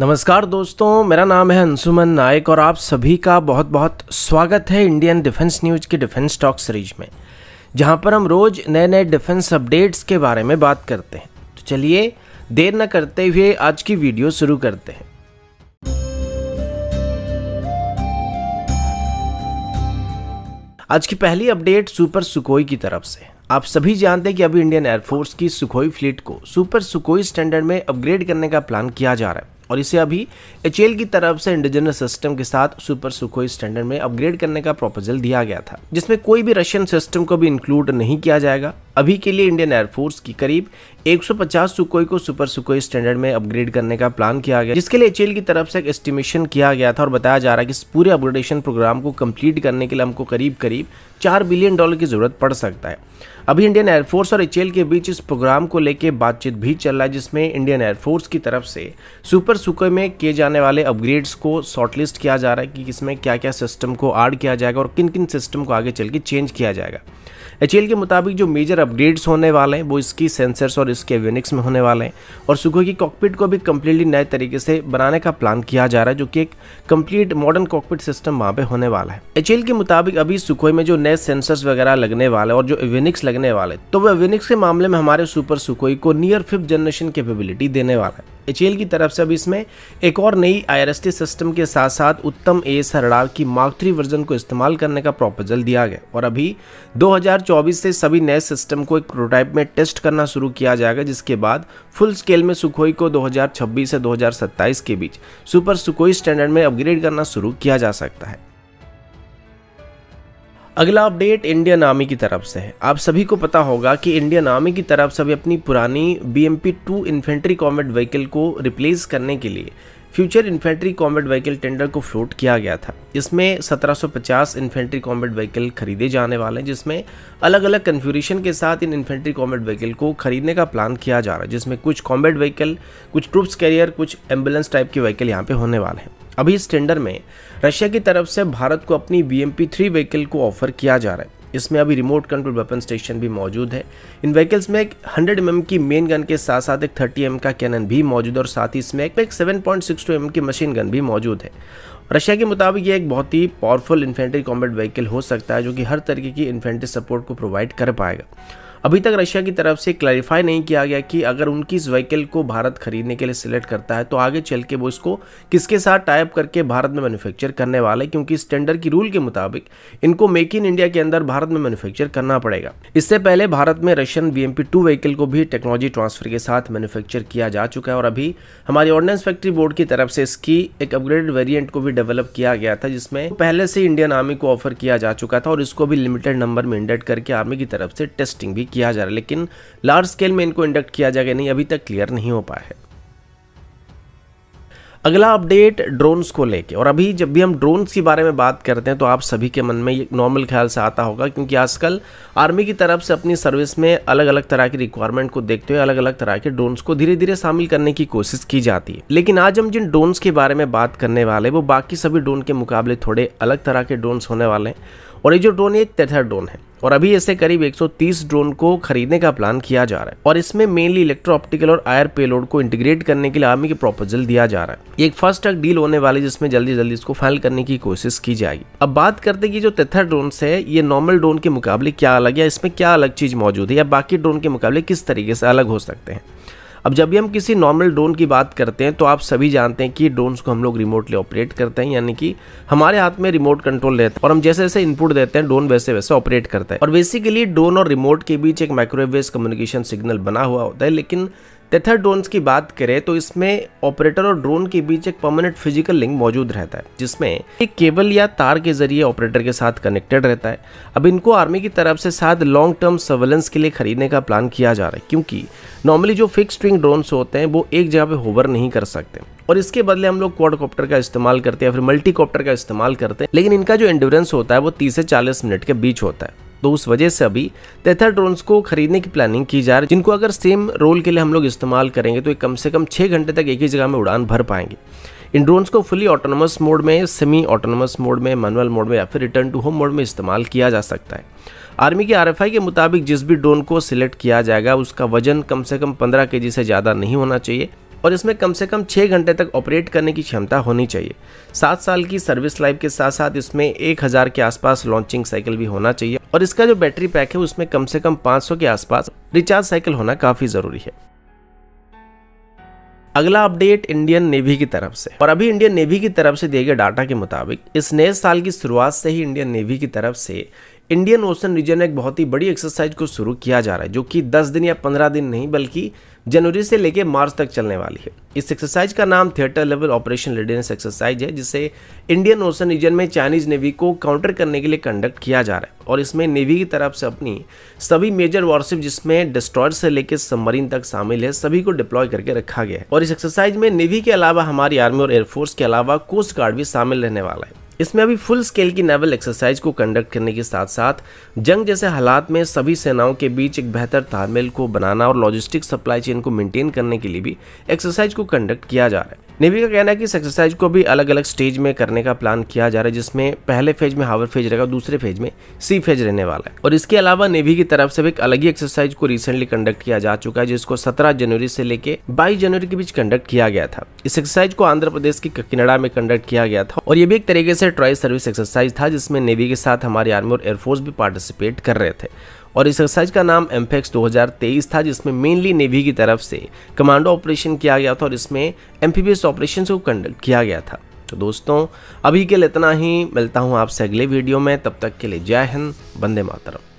नमस्कार दोस्तों मेरा नाम है अंशुमन नायक और आप सभी का बहुत बहुत स्वागत है इंडियन डिफेंस न्यूज की डिफेंस टॉक सीरीज में जहां पर हम रोज नए नए डिफेंस अपडेट्स के बारे में बात करते हैं तो चलिए देर न करते हुए आज की वीडियो शुरू करते हैं आज की पहली अपडेट सुपर सुकोई की तरफ से आप सभी जानते हैं कि अभी इंडियन एयरफोर्स की सुखोई फ्लीट को सुपर सुकोई स्टैंडर्ड में अपग्रेड करने का प्लान किया जा रहा है और इसे अभी एच की तरफ से इंडिजिनस सिस्टम के साथ सुपर सुखोई स्टैंडर्ड में अपग्रेड करने का प्रोपोजल दिया गया था जिसमें कोई भी रशियन सिस्टम को भी इंक्लूड नहीं किया जाएगा अभी के लिए इंडियन एयरफोर्स की करीब 150 सुकोई को सुपर सुकोई स्टैंडर्ड में अपग्रेड करने का प्लान किया गया जिसके लिए एचएल की तरफ से एक एस्टिमेशन किया गया था और बताया जा रहा है कि इस पूरे अपग्रेडेशन प्रोग्राम को कंप्लीट करने के लिए हमको करीब करीब चार बिलियन डॉलर की जरूरत पड़ सकता है अभी इंडियन एयरफोर्स और एचएल के बीच इस प्रोग्राम को लेकर बातचीत भी चल रहा है जिसमें इंडियन एयरफोर्स की तरफ से सुपर सुकोई में किए जाने वाले अपग्रेड्स को शॉर्टलिस्ट किया जा रहा है कि इसमें क्या क्या सिस्टम को आड किया जाएगा और किन किन सिस्टम को आगे चल के चेंज किया जाएगा एच के मुताबिक जो मेजर अपडेट्स होने वाले हैं वो इसकी सेंसर्स और इसके एवेनिक्स में होने वाले हैं और सुखोई की कॉकपिट को भी कम्प्लीटली नए तरीके से बनाने का प्लान किया जा रहा है जो कि एक कम्प्लीट मॉडर्न कॉकपिट सिस्टम वहाँ पे होने वाला है एच के मुताबिक अभी सुखोई में जो नए सेंसर्स वगैरह लगने वाले और जो एवेनिक्स लगने वाले तो वह एवेनिक्स के मामले में हमारे सुपर सुखोई को नियर फिफ्थ जनरेशन कैपेबिलिटी देने वाला है एच की तरफ से अब इसमें एक और नई आई सिस्टम के साथ साथ उत्तम ए एस की मार्क थ्री वर्जन को इस्तेमाल करने का प्रोपोजल दिया गया और अभी 2024 से सभी नए सिस्टम को एक प्रोटोटाइप में टेस्ट करना शुरू किया जाएगा जिसके बाद फुल स्केल में सुखोई को 2026 से 2027 के बीच सुपर सुखोई स्टैंडर्ड में अपग्रेड करना शुरू किया जा सकता है अगला अपडेट इंडियन आर्मी की तरफ से है आप सभी को पता होगा कि इंडियन आर्मी की तरफ से अभी अपनी पुरानी B M P two infantry combat vehicle को रिप्लेस करने के लिए future infantry combat vehicle tender को फ्लोट किया गया था इसमें 1750 इन्फेंट्री कॉम्बेट व्हीकल खरीदे जाने वाले हैं जिसमें अलग अलग कन्फ्यूरेशन के साथ इन इन्फेंट्री कॉम्बेट व्हीकल को खरीदने का प्लान किया जा रहा है जिसमें कुछ कॉम्बेट व्हीकल कुछ ट्रूप्स कैरियर कुछ एम्बुलेंस टाइप के व्हीकल यहाँ पर होने वाले हैं अभी इस टेंडर में रशिया की तरफ से भारत को अपनी B M P three vehicle को ऑफर किया जा रहा है इसमें अभी रिमोट कंट्रोल वेपन स्टेशन भी मौजूद है इन व्हीकल्स में एक 100 एम की मेन गन के साथ साथ एक 30 एम का कैनन भी मौजूद है और साथ ही इसमें एक 7.62 एम की मशीन गन भी मौजूद है रशिया के मुताबिक ये एक बहुत ही पावरफुल इन्फेंट्री कॉम्बेट व्हीकल हो सकता है जो कि हर तरीके की इन्फेंट्री सपोर्ट को प्रोवाइड कर पाएगा अभी तक रशिया की तरफ से क्लैरिफाई नहीं किया गया कि अगर उनकी इस व्हीकल को भारत खरीदने के लिए सिलेक्ट करता है तो आगे चल के वो इसको किसके साथ टाइप करके भारत में मैन्युफैक्चर करने वाले क्योंकि स्टैंडर्ड की रूल के मुताबिक इनको मेक इन इंडिया के अंदर भारत में मैन्युफैक्चर करना पड़ेगा इससे पहले भारत में रशियन वी एम व्हीकल को भी टेक्नोलॉजी ट्रांसफर के साथ मैन्युफैक्चर किया जा चुका है और अभी हमारी ऑर्डिनेंस फैक्ट्री बोर्ड की तरफ से इसकी एक अपग्रेडेड वेरियंट को भी डेवलप किया गया था जिसमें पहले से इंडियन आर्मी को ऑफर किया जा चुका था और इसको भी लिमिटेड नंबर में इंडेड करके आर्मी की तरफ से टेस्टिंग भी किया जा रहा है लेकिन लार्ज स्केल में इनको इंडक्ट किया जाएगा नहीं अभी तक क्लियर नहीं हो पाया है अगला अपडेट ड्रोन्स को लेके और अभी जब भी हम ड्रोन्स के बारे में बात करते हैं तो आप सभी के मन में एक नॉर्मल ख्याल से आता होगा क्योंकि आजकल आर्मी की तरफ से अपनी सर्विस में अलग अलग तरह की रिक्वायरमेंट को देखते हुए अलग अलग तरह के ड्रोन्स को धीरे धीरे शामिल करने की कोशिश की जाती है लेकिन आज हम जिन ड्रोन्स के बारे में बात करने वाले वो बाकी सभी ड्रोन के मुकाबले थोड़े अलग तरह के ड्रोन्स होने वाले हैं और ये जो ड्रोन है एक तेथर ड्रोन है और अभी ऐसे करीब 130 ड्रोन को खरीदने का प्लान किया जा रहा है और इसमें मेनली इलेक्ट्रो ऑप्टिकल और आयर पेलोड को इंटीग्रेट करने के लिए आर्मी के प्रोपोजल दिया जा रहा है एक फर्स्ट टक डील होने वाली जिसमें जल्दी जल्दी इसको फाइल करने की कोशिश की जाएगी अब बात करते कि जो तेथर ड्रोन है ये नॉर्मल ड्रोन के मुकाबले क्या अलग है इसमें क्या अलग चीज मौजूद है या बाकी ड्रोन के मुकाबले किस तरीके से अलग हो सकते हैं अब जब भी हम किसी नॉर्मल ड्रोन की बात करते हैं तो आप सभी जानते हैं कि ड्रोन्स को हम लोग रिमोटली ऑपरेट करते हैं यानी कि हमारे हाथ में रिमोट कंट्रोल रहता है और हम जैसे जैसे इनपुट देते हैं ड्रोन वैसे वैसे ऑपरेट करता है और बेसिकली ड्रोन और रिमोट के बीच एक माइक्रोवेव कम्युनिकेशन सिग्नल बना हुआ होता है लेकिन तेथर ड्रोन्स की बात करें तो इसमें ऑपरेटर और ड्रोन के बीच एक परमानेंट फिजिकल लिंक मौजूद रहता है जिसमें एक केबल या तार के जरिए ऑपरेटर के साथ कनेक्टेड रहता है अब इनको आर्मी की तरफ से साथ लॉन्ग टर्म सर्वेलेंस के लिए खरीदने का प्लान किया जा रहा है क्योंकि नॉर्मली जो फिक्स स्ट्रिंग ड्रोन्स होते हैं वो एक जगह पर होवर नहीं कर सकते और इसके बदले हम लोग क्वाडकॉप्टर का इस्तेमाल करते हैं या फिर मल्टीकॉप्टर का इस्तेमाल करते हैं लेकिन इनका जो एंडोरेंस होता है वो तीस से चालीस मिनट के बीच होता है तो उस वजह से अभी तेथा ड्रोन्स को खरीदने की प्लानिंग की जा रही है जिनको अगर सेम रोल के लिए हम लोग इस्तेमाल करेंगे तो कम से कम छः घंटे तक एक ही जगह में उड़ान भर पाएंगे इन ड्रोन्स को फुली ऑटोनमस मोड में सेमी ऑटोनमस मोड में मैनुअल मोड में या फिर रिटर्न टू होम मोड में इस्तेमाल किया जा सकता है आर्मी के आर के मुताबिक जिस भी ड्रोन को सिलेक्ट किया जाएगा उसका वजन कम से कम 15 के से ज़्यादा नहीं होना चाहिए और इसमें कम से कम 6 घंटे तक ऑपरेट करने की क्षमता होनी चाहिए सात साल की सर्विस लाइफ के साथ साथ इसमें 1000 के आसपास लॉन्चिंग साइकिल भी होना चाहिए और इसका जो बैटरी पैक है उसमें कम से कम 500 के आसपास रिचार्ज साइकिल होना काफ़ी ज़रूरी है अगला अपडेट इंडियन नेवी की तरफ से और अभी इंडियन नेवी की तरफ से दिए गए डाटा के मुताबिक इस नए साल की शुरुआत से ही इंडियन नेवी की तरफ से इंडियन ओशन रीजन एक बहुत ही बड़ी एक्सरसाइज को शुरू किया जा रहा है जो कि 10 दिन या 15 दिन नहीं बल्कि जनवरी से लेकर मार्च तक चलने वाली है इस एक्सरसाइज का नाम theatre level operation readiness exercise है जिसे इंडियन ओशन रीजन में चाइनीज नेवी को काउंटर करने के लिए कंडक्ट किया जा रहा है और इसमें नेवी की तरफ से अपनी सभी मेजर वॉरशिप जिसमें डिस्ट्रॉयर से लेकर सबमरीन तक शामिल है सभी को डिप्लॉय करके रखा गया है और इस एक्सरसाइज में नेवी के अलावा हमारी आर्मी और एयरफोर्स के अलावा कोस्ट गार्ड भी शामिल रहने वाला है इसमें अभी फुल स्केल की नेवल एक्सरसाइज को कंडक्ट करने के साथ साथ जंग जैसे हालात में सभी सेनाओं के बीच एक बेहतर तालमेल को बनाना और लॉजिस्टिक सप्लाई चेन को मेंटेन करने के लिए भी एक्सरसाइज को कंडक्ट किया जा रहा है नेवी का कहना है कि इस एक्सरसाइज को भी अलग अलग स्टेज में करने का प्लान किया जा रहा है जिसमें पहले फेज में हावर फेज रहेगा दूसरे फेज में सी फेज रहने वाला है और इसके अलावा नेवी की तरफ से एक अलग ही एक्सरसाइज को रिसेंटली कंडक्ट किया जा चुका है जिसको सत्रह जनवरी से लेकर बाईस जनवरी के बीच कंडक्ट किया गया था इस एक्सरसाइज को आंध्र प्रदेश के ककिनड़ा में कंडक्ट किया गया था और ये भी एक तरीके से ट्राई सर्विस एक्सरसाइज था जिसमें नेवी के साथ हमारी आर्मी और एयरफोर्स भी पार्टिसिपेट कर रहे थे और इस एक्सरसाइज का नाम एम्फेक्स e 2023 था जिसमें मेनली नेवी की तरफ से कमांडो ऑपरेशन किया गया था और इसमें एम ऑपरेशन को कंडक्ट किया गया था तो दोस्तों अभी के लिए इतना ही मिलता हूँ आपसे अगले वीडियो में तब तक के लिए जय हिंद बंदे मातरम